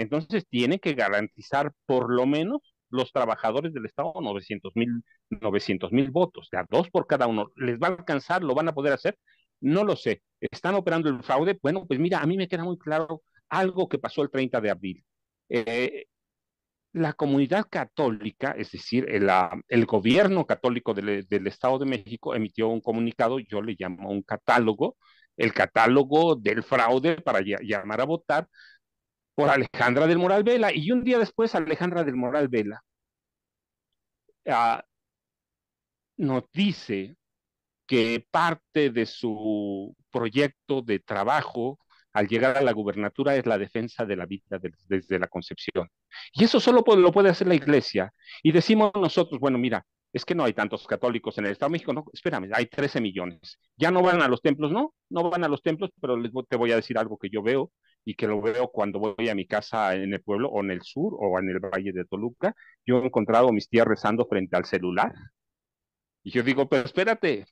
Entonces tiene que garantizar por lo menos los trabajadores del Estado 900 mil 900, votos, ya dos por cada uno. ¿Les va a alcanzar? ¿Lo van a poder hacer? No lo sé. ¿Están operando el fraude? Bueno, pues mira, a mí me queda muy claro algo que pasó el 30 de abril. Eh, la comunidad católica, es decir, el, ah, gobierno católico del, Estado de México emitió un comunicado, yo le llamo un catálogo, el catálogo del fraude para llamar a votar, por Alejandra del Moral Vela. Y un día después, Alejandra del Moral Vela ah, nos dice que parte de su proyecto de trabajo al llegar a la gubernatura es la defensa de la vida desde la concepción. Y eso solo lo puede hacer la iglesia. Y decimos nosotros, bueno, mira, es que no hay tantos católicos en el Estado de México, no, espérame, hay 13 millones. Ya no van a los templos, no, no van a los templos, pero les, te voy a decir algo que yo veo y que lo veo cuando voy a mi casa en el pueblo o en el sur o en el valle de Toluca, yo he encontrado a mis tías rezando frente al celular. Y yo digo, pero espérate,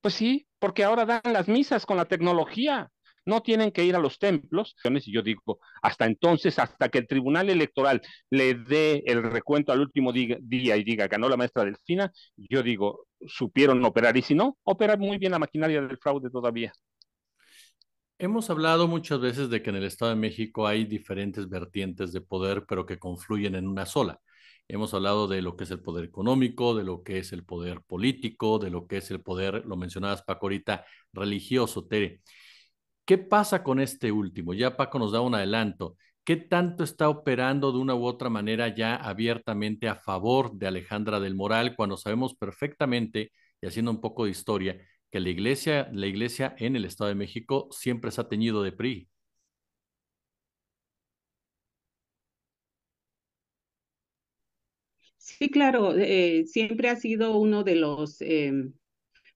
pues sí, porque ahora dan las misas con la tecnología. No tienen que ir a los templos. Y yo digo, hasta entonces, hasta que el Tribunal Electoral le dé el recuento al último día y diga, ganó la maestra Delfina, yo digo, supieron operar. Y si no, opera muy bien la maquinaria del fraude todavía. Hemos hablado muchas veces de que en el Estado de México hay diferentes vertientes de poder, pero que confluyen en una sola. Hemos hablado de lo que es el poder económico, de lo que es el poder político, de lo que es el poder, lo mencionabas Paco ahorita, religioso, Tere. ¿Qué pasa con este último? Ya Paco nos da un adelanto. ¿Qué tanto está operando de una u otra manera ya abiertamente a favor de Alejandra del Moral cuando sabemos perfectamente, y haciendo un poco de historia, que la iglesia, la iglesia en el Estado de México siempre se ha teñido de PRI. Sí, claro, eh, siempre ha sido uno de los eh,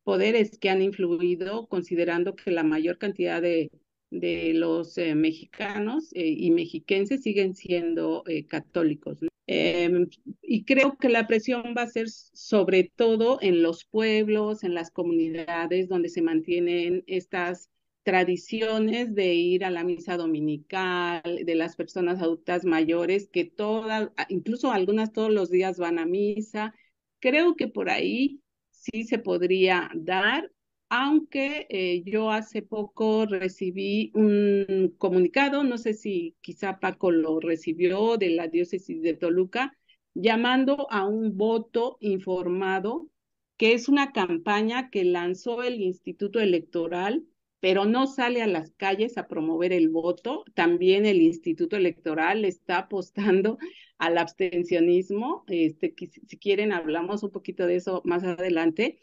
poderes que han influido, considerando que la mayor cantidad de, de los eh, mexicanos y mexiquenses siguen siendo católicos. ¿no? Em, y creo que la presión va a ser sobre todo en los pueblos, en las comunidades donde se mantienen estas tradiciones de ir a la misa dominical, de las personas adultas mayores que todas, incluso algunas todos los días van a misa. Creo que por ahí sí se podría dar aunque eh, yo hace poco recibí un comunicado, no sé si quizá Paco lo recibió de la diócesis de Toluca, llamando a un voto informado, que es una campaña que lanzó el Instituto Electoral, pero no sale a las calles a promover el voto. También el Instituto Electoral está apostando al abstencionismo. Este, si quieren, hablamos un poquito de eso más adelante.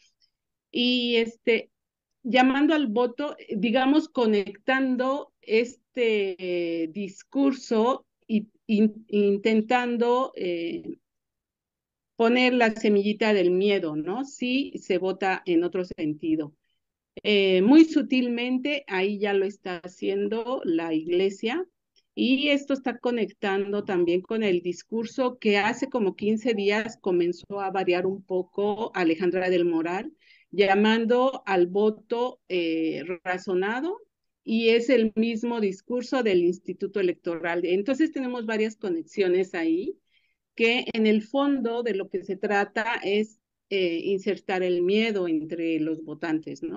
Y este, llamando al voto, eh, digamos, conectando este discurso e intentando eh, poner la semillita del miedo, ¿no? Si se vota en otro sentido. Eh, muy sutilmente, ahí ya lo está haciendo la iglesia. Y esto está conectando también con el discurso que hace como 15 días comenzó a variar un poco Alejandra del Moral, llamando al voto eh, razonado y es el mismo discurso del Instituto Electoral. Entonces tenemos varias conexiones ahí que en el fondo de lo que se trata es eh, insertar el miedo entre los votantes, ¿no?